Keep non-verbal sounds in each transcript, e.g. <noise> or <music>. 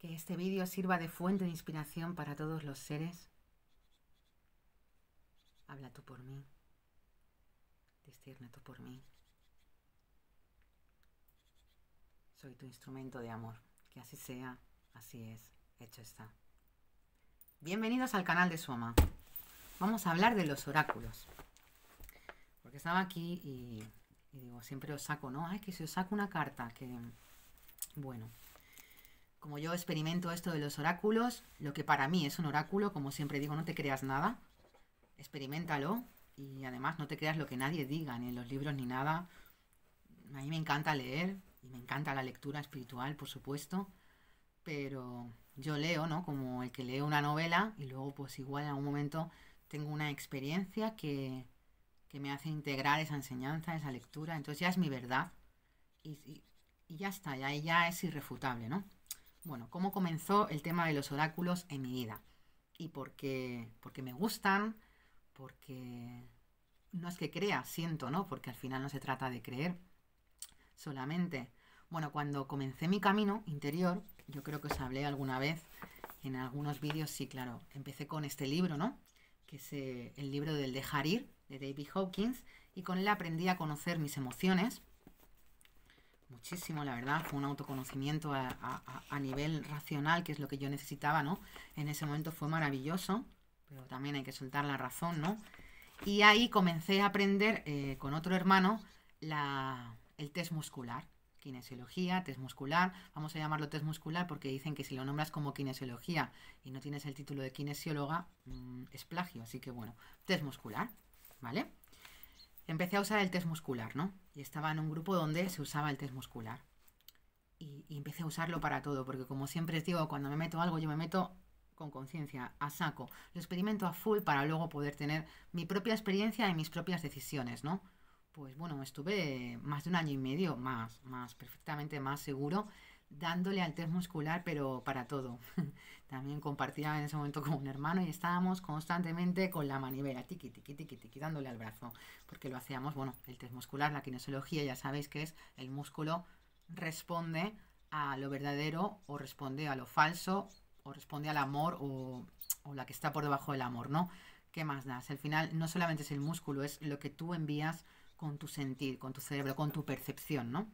que este vídeo sirva de fuente de inspiración para todos los seres. Habla tú por mí. Distirna tú por mí. Soy tu instrumento de amor. Que así sea, así es, hecho está. Bienvenidos al canal de suama Vamos a hablar de los oráculos. Porque estaba aquí y, y digo, siempre os saco, ¿no? Ay, que si os saco una carta, que... Bueno, como yo experimento esto de los oráculos, lo que para mí es un oráculo, como siempre digo, no te creas nada, experimentalo y además no te creas lo que nadie diga, ni en los libros ni nada. A mí me encanta leer y me encanta la lectura espiritual, por supuesto, pero yo leo, ¿no? Como el que lee una novela y luego pues igual en algún momento tengo una experiencia que, que me hace integrar esa enseñanza, esa lectura, entonces ya es mi verdad y, y ya está, ya, ya es irrefutable, ¿no? Bueno, ¿cómo comenzó el tema de los oráculos en mi vida? Y porque, porque me gustan, porque no es que crea, siento, ¿no? Porque al final no se trata de creer solamente. Bueno, cuando comencé mi camino interior, yo creo que os hablé alguna vez en algunos vídeos, sí, claro, empecé con este libro, ¿no? Que es eh, el libro del dejar ir, de David Hawkins, y con él aprendí a conocer mis emociones, muchísimo, la verdad. Fue un autoconocimiento a, nivel racional, que es lo que yo necesitaba, ¿no? En ese momento fue maravilloso, pero también hay que soltar la razón, ¿no? Y ahí comencé a aprender eh, con otro hermano el test muscular kinesiología, test muscular, vamos a llamarlo test muscular porque dicen que si lo nombras como kinesiología y no tienes el título de kinesióloga, mm, es plagio, así que bueno, test muscular, ¿vale? empecé a usar el test muscular, ¿no? Y estaba en un grupo donde se usaba el test muscular. Y, empecé a usarlo para todo, porque como siempre les digo, cuando me meto algo, yo me meto con conciencia, a saco, lo experimento a full para luego poder tener mi propia experiencia y mis propias decisiones, ¿no? Pues bueno, estuve más de un año y medio, más, más, perfectamente más seguro dándole al test muscular, pero para todo. <laughs> También compartía en ese momento con un hermano y estábamos constantemente con la manivela, tiqui, tiqui, tiqui, tiqui, dándole al brazo, porque lo hacíamos, bueno, el test muscular, la kinesiología, ya sabéis que es el músculo responde a lo verdadero o responde a lo falso o responde al amor o, o la que está por debajo del amor, ¿no? ¿Qué más das? Al final no solamente es el músculo, es lo que tú envías con tu sentir, con tu cerebro, con tu percepción, ¿no?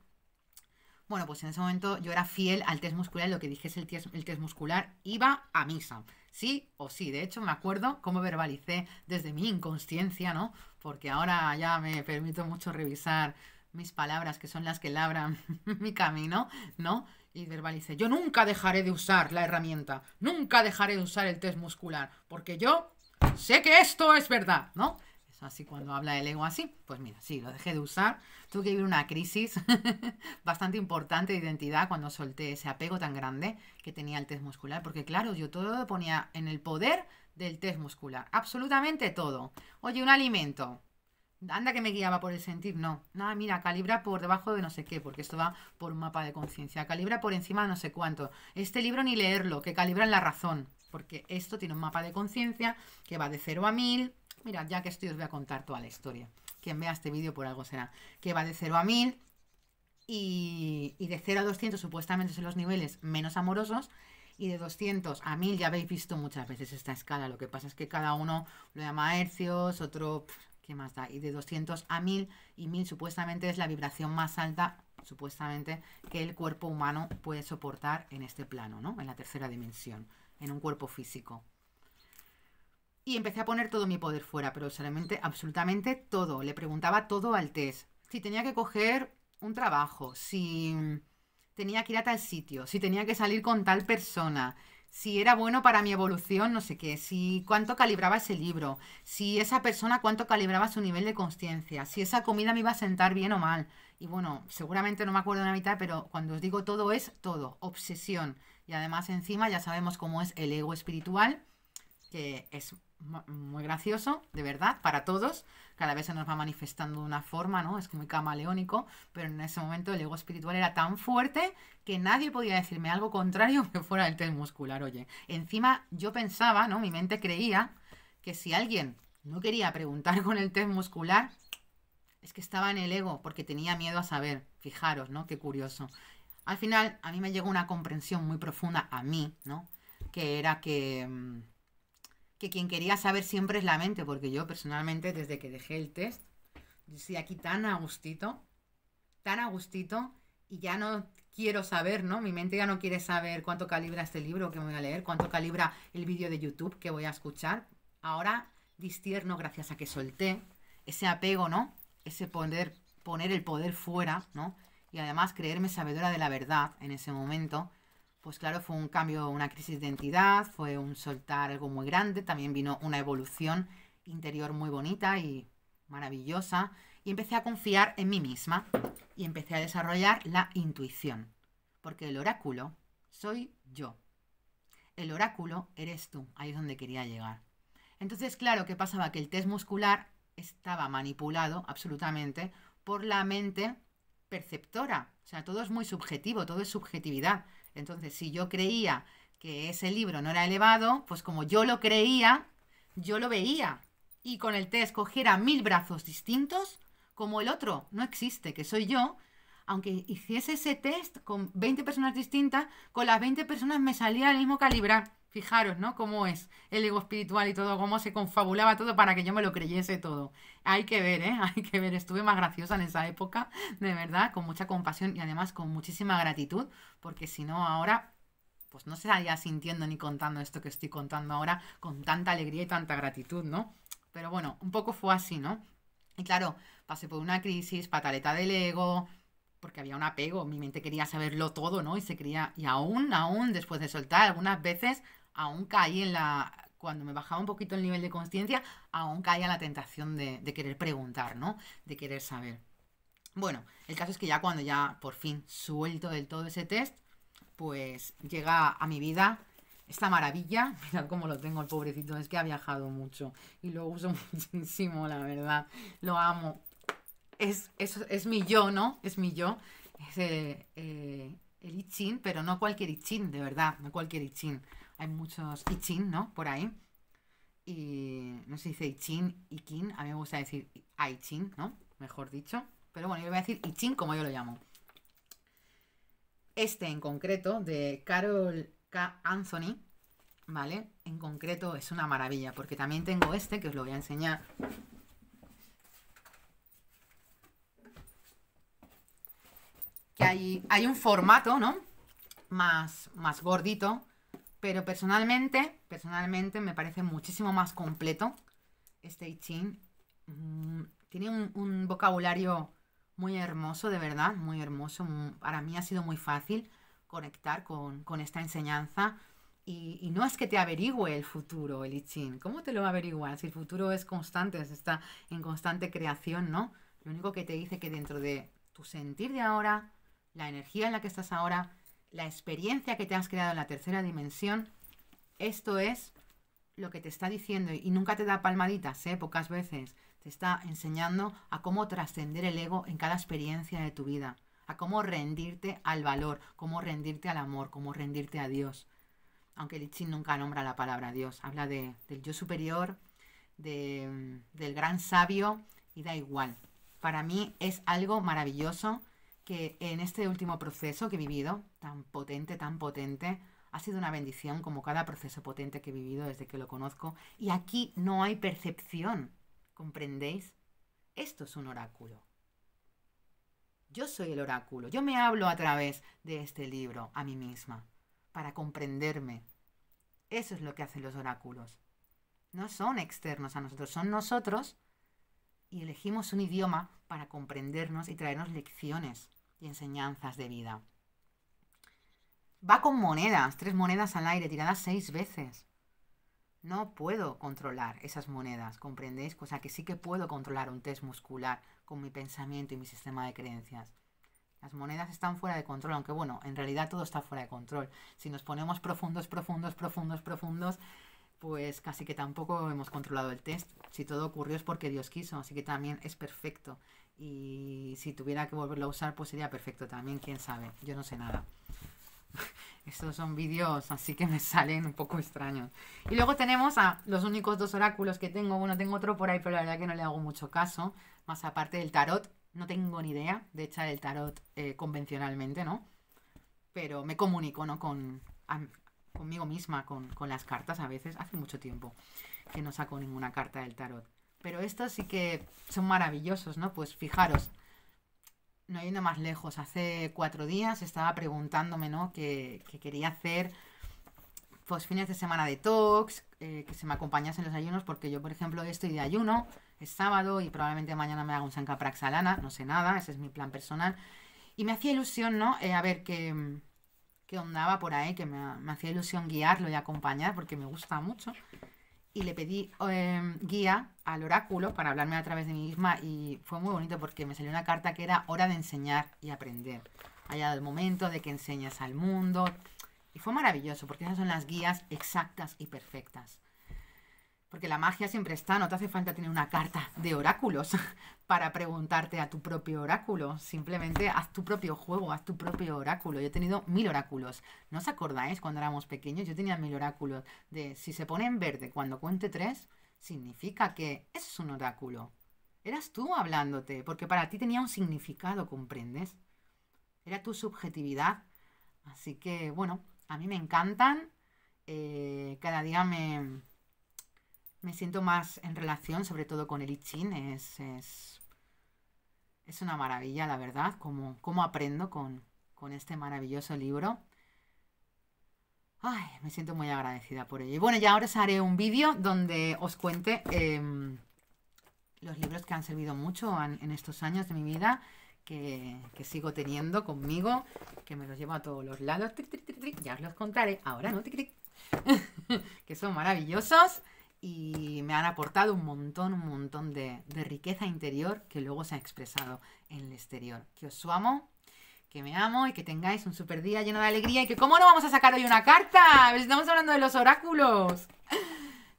Bueno, pues en ese momento yo era fiel al test muscular, lo que dije es el test, el test muscular iba a misa, sí o sí. De hecho, me acuerdo cómo verbalicé desde mi inconsciencia, ¿no? Porque ahora ya me permito mucho revisar mis palabras, que son las que labran <laughs> mi camino, ¿no? Y verbalicé, yo nunca dejaré de usar la herramienta, nunca dejaré de usar el test muscular, porque yo sé que esto es verdad, ¿no? sea, así cuando habla el ego así. Pues mira, sí, lo dejé de usar. Tuve que vivir una crisis <laughs> bastante importante de identidad cuando solté ese apego tan grande que tenía el test muscular. Porque claro, yo todo lo ponía en el poder del test muscular. Absolutamente todo. Oye, un alimento. Anda que me guiaba por el sentir, no. Nada, mira, calibra por debajo de no sé qué, porque esto va por un mapa de conciencia. Calibra por encima de no sé cuánto. Este libro ni leerlo, que calibra en la razón, porque esto tiene un mapa de conciencia que va de 0 a 1000, Mira, ya que estoy, os voy a contar toda la historia. Quien vea este vídeo por algo será. Que va de 0 a 1000 y, de 0 a 200 supuestamente son los niveles menos amorosos. Y de 200 a 1000 ya habéis visto muchas veces esta escala. Lo que pasa es que cada uno lo llama hercios, otro... ¿Qué más da? Y de 200 a 1000 y 1000 supuestamente es la vibración más alta supuestamente que el cuerpo humano puede soportar en este plano, ¿no? En la tercera dimensión, en un cuerpo físico y empecé a poner todo mi poder fuera, pero solamente, absolutamente todo. Le preguntaba todo al test. Si tenía que coger un trabajo, si tenía que ir a tal sitio, si tenía que salir con tal persona, si era bueno para mi evolución, no sé qué, si cuánto calibraba ese libro, si esa persona cuánto calibraba su nivel de conciencia, si esa comida me iba a sentar bien o mal. Y bueno, seguramente no me acuerdo de la mitad, pero cuando os digo todo es todo, obsesión. Y además encima ya sabemos cómo es el ego espiritual, que es muy gracioso, de verdad, para todos. Cada vez se nos va manifestando de una forma, ¿no? Es muy camaleónico, pero en ese momento el ego espiritual era tan fuerte que nadie podía decirme algo contrario <laughs> que fuera el test muscular, oye. Encima yo pensaba, ¿no? Mi mente creía que si alguien no quería preguntar con el test muscular, es que estaba en el ego, porque tenía miedo a saber. Fijaros, ¿no? Qué curioso. Al final, a mí me llegó una comprensión muy profunda a mí, ¿no? Que era que mm, que quien quería saber siempre es la mente, porque yo personalmente desde que dejé el test, yo estoy aquí tan a gustito, tan a gustito, y ya no quiero saber, ¿no? Mi mente ya no quiere saber cuánto calibra este libro que voy a leer, cuánto calibra el vídeo de YouTube que voy a escuchar. Ahora distierno gracias a que solté ese apego, ¿no? Ese poder, poner el poder fuera, ¿no? Y además creerme sabedora de la verdad en ese momento pues claro, fue un cambio, una crisis de identidad, fue un soltar algo muy grande, también vino una evolución interior muy bonita y maravillosa, y empecé a confiar en mí misma y empecé a desarrollar la intuición, porque el oráculo soy yo. El oráculo eres tú, ahí es donde quería llegar. Entonces, claro, ¿qué pasaba? Que el test muscular estaba manipulado absolutamente por la mente perceptora. O sea, todo es muy subjetivo, todo es subjetividad. Entonces, si yo creía que ese libro no era elevado, pues como yo lo creía, yo lo veía. Y con el test cogiera mil brazos distintos, como el otro no existe, que soy yo, aunque hiciese ese test con 20 personas distintas, con las 20 personas me salía el mismo calibrar. Fijaros, ¿no? Cómo es el ego espiritual y todo, cómo se confabulaba todo para que yo me lo creyese todo. Hay que ver, ¿eh? <laughs> Hay que ver. Estuve más graciosa en esa época, de verdad, con mucha compasión y además con muchísima gratitud, porque si no, ahora pues no se estaría sintiendo ni contando esto que estoy contando ahora con tanta alegría y tanta gratitud, ¿no? Pero bueno, un poco fue así, ¿no? Y claro, pasé por una crisis, pataleta del ego, porque había un apego, mi mente quería saberlo todo, ¿no? Y se quería... y aún, aún después de soltar, algunas veces aún caí en la, cuando me bajaba un poquito el nivel de conciencia, aún caía en la tentación de, querer preguntar, ¿no? De querer saber. Bueno, el caso es que ya cuando ya por fin suelto del todo ese test, pues llega a mi vida esta maravilla. <laughs> Mirad cómo lo tengo el pobrecito, es que ha viajado mucho y lo uso <laughs> muchísimo, la verdad. Lo amo. Es, es, es mi yo, ¿no? Es mi yo. Es eh, eh, el, ICHIN, pero no cualquier ICHIN, de verdad, no cualquier ICHIN hay muchos ichin, ¿no? Por ahí. Y no sé si dice ichin, ikin. A mí me gusta decir Ichin, ¿no? Mejor dicho. Pero bueno, yo voy a decir ichin como yo lo llamo. Este en concreto, de Carol K. Anthony, ¿vale? En concreto es una maravilla, porque también tengo este que os lo voy a enseñar. Que hay, hay un formato, ¿no? Más, más gordito pero personalmente, personalmente me parece muchísimo más completo este I mm, tiene un, vocabulario muy hermoso, de verdad, muy hermoso. Mm, para mí ha sido muy fácil conectar con, esta enseñanza. Y, no es que te averigüe el futuro, el I ¿Cómo te lo averiguas? Si el futuro es constante, está en constante creación, ¿no? Lo único que te dice que dentro de tu sentir de ahora, la energía en la que estás ahora, la experiencia que te has creado en la tercera dimensión, esto es lo que te está diciendo y nunca te da palmaditas, ¿eh? pocas veces. Te está enseñando a cómo trascender el ego en cada experiencia de tu vida, a cómo rendirte al valor, cómo rendirte al amor, cómo rendirte a Dios. Aunque Lichin nunca nombra la palabra Dios, habla de, del yo superior, del gran sabio y da igual. Para mí es algo maravilloso que en este último proceso que he vivido, tan potente, tan potente, ha sido una bendición como cada proceso potente que he vivido desde que lo conozco. Y aquí no hay percepción, ¿comprendéis? Esto es un oráculo. Yo soy el oráculo. Yo me hablo a través de este libro a mí misma, para comprenderme. Eso es lo que hacen los oráculos. No son externos a nosotros, son nosotros y elegimos un idioma para comprendernos y traernos lecciones y enseñanzas de vida. Va con monedas, tres monedas al aire, tiradas seis veces. No puedo controlar esas monedas, ¿comprendéis? Cosa que sí que puedo controlar un test muscular con mi pensamiento y mi sistema de creencias. Las monedas están fuera de control, aunque bueno, en realidad todo está fuera de control. Si nos ponemos profundos, profundos, profundos, profundos, pues casi que tampoco hemos controlado el test. Si todo ocurrió es porque Dios quiso, así que también es perfecto y si tuviera que volverlo a usar, pues sería perfecto también, quién sabe. Yo no sé nada. <laughs> Estos son vídeos, así que me salen un poco extraños. Y luego tenemos a los únicos dos oráculos que tengo. Bueno, tengo otro por ahí, pero la verdad que no le hago mucho caso. Más aparte del tarot, no tengo ni idea de echar el tarot eh, convencionalmente, ¿no? Pero me comunico, ¿no? Con, conmigo misma, con, con las cartas a veces. Hace mucho tiempo que no saco ninguna carta del tarot. Pero estos sí que son maravillosos, ¿no? Pues fijaros, no yendo más lejos, hace cuatro días estaba preguntándome, ¿no? Que, quería hacer pues fines de semana de talks, eh, que se me acompañasen los ayunos, porque yo, por ejemplo, estoy de ayuno, es sábado y probablemente mañana me haga un Praxalana, no sé nada, ese es mi plan personal. Y me hacía ilusión, ¿no? Eh, a ver qué, qué ondaba por ahí, que me, me hacía ilusión guiarlo y acompañar, porque me gusta mucho y le pedí em, guía al oráculo para hablarme a través de mí misma y fue muy bonito porque me salió una carta que era hora de enseñar y aprender. Allá del el momento de que enseñas al mundo y fue maravilloso porque esas son las guías exactas y perfectas. Porque la magia siempre está, no te hace falta tener una carta de oráculos <laughs> para preguntarte a tu propio oráculo. Simplemente haz tu propio juego, haz tu propio oráculo. Yo he tenido mil oráculos. ¿No os acordáis cuando éramos pequeños? Yo tenía mil oráculos de si se pone en verde cuando cuente tres, significa que es un oráculo. Eras tú hablándote, porque para ti tenía un significado, ¿comprendes? Era tu subjetividad. Así que, bueno, a mí me encantan. Eh, cada día me, me siento más en relación, sobre todo con el I Es, es, una maravilla, la verdad, cómo, cómo aprendo con, este maravilloso libro. Ay, me siento muy agradecida por ello. Y bueno, ya ahora os haré un vídeo donde os cuente em, los libros que han servido mucho en, estos años de mi vida, que, sigo teniendo conmigo, que me los llevo a todos los lados. ya os los contaré. Ahora no, <laughs> que son maravillosos y me han aportado un montón, un montón de, riqueza interior que luego se ha expresado en el exterior. Que os amo, que me amo y que tengáis un super día lleno de alegría y que cómo no vamos a sacar hoy una carta. Estamos hablando de los oráculos.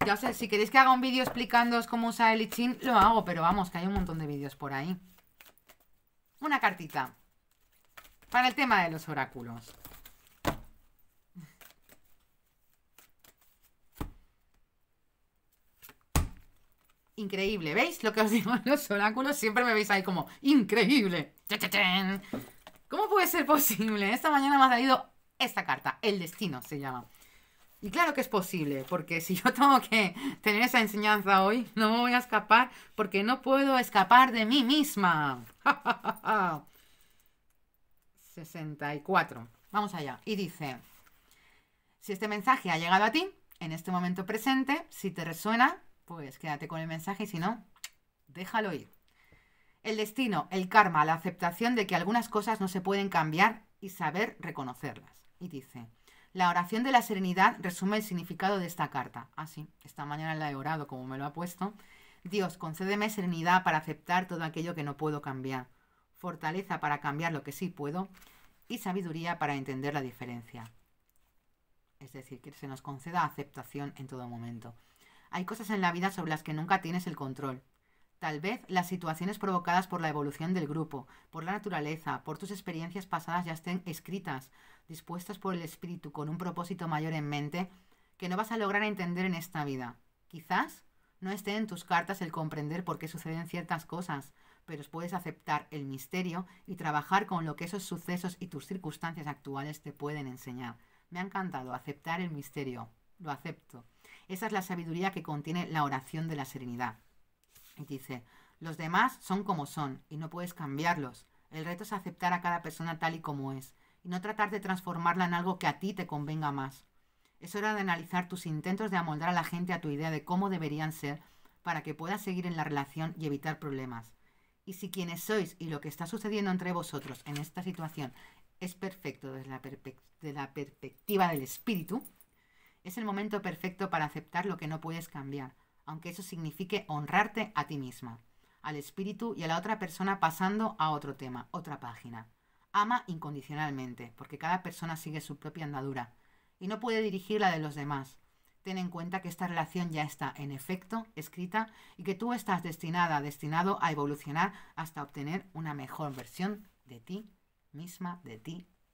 Ya sé, si queréis que haga un vídeo explicándoos cómo usa el Ichin, lo hago, pero vamos, que hay un montón de vídeos por ahí. Una cartita. Para el tema de los oráculos. Increíble, ¿veis lo que os digo? <laughs> Los oráculos siempre me veis ahí como, increíble. ¿Cómo puede ser posible? Esta mañana me ha salido esta carta, el destino se llama. Y claro que es posible, porque si yo <laughs> tengo que tener esa enseñanza hoy, no me voy a escapar, porque no puedo escapar de mí misma. 64. <laughs> Vamos allá. Y dice, si este mensaje ha llegado a ti, en este momento presente, si te resuena, pues quédate con el mensaje y si no, déjalo ir. El destino, el karma, la aceptación de que algunas cosas no se pueden cambiar y saber reconocerlas. Y dice, la oración de la serenidad resume el significado de esta carta. Así, ah, esta mañana la he orado como me lo ha puesto. Dios, concédeme serenidad para aceptar todo aquello que no puedo cambiar, fortaleza para cambiar lo que sí puedo y sabiduría para entender la diferencia. Es decir, que se nos conceda aceptación en todo momento. Hay cosas en la vida sobre las que nunca tienes el control. Tal vez las situaciones provocadas por la evolución del grupo, por la naturaleza, por tus experiencias pasadas ya estén escritas, dispuestas por el espíritu con un propósito mayor en mente que no vas a lograr entender en esta vida. Quizás no esté en tus cartas el comprender por qué suceden ciertas cosas, pero puedes aceptar el misterio y trabajar con lo que esos sucesos y tus circunstancias actuales te pueden enseñar. Me ha encantado aceptar el misterio. Lo acepto. Esa es la sabiduría que contiene la oración de la serenidad. Y dice, los demás son como son y no puedes cambiarlos. El reto es aceptar a cada persona tal y como es y no tratar de transformarla en algo que a ti te convenga más. Es hora de analizar tus intentos de amoldar a la gente a tu idea de cómo deberían ser para que puedas seguir en la relación y evitar problemas. Y si quienes sois y lo que está sucediendo entre vosotros en esta situación es perfecto desde la, la perspectiva del espíritu, es el momento perfecto para aceptar lo que no puedes cambiar, aunque eso signifique honrarte a ti misma, al espíritu y a la otra persona pasando a otro tema, otra página. Ama incondicionalmente, porque cada persona sigue su propia andadura y no puede dirigir la de los demás. Ten en cuenta que esta relación ya está en efecto escrita y que tú estás destinada, destinado a evolucionar hasta obtener una mejor versión de ti misma, de ti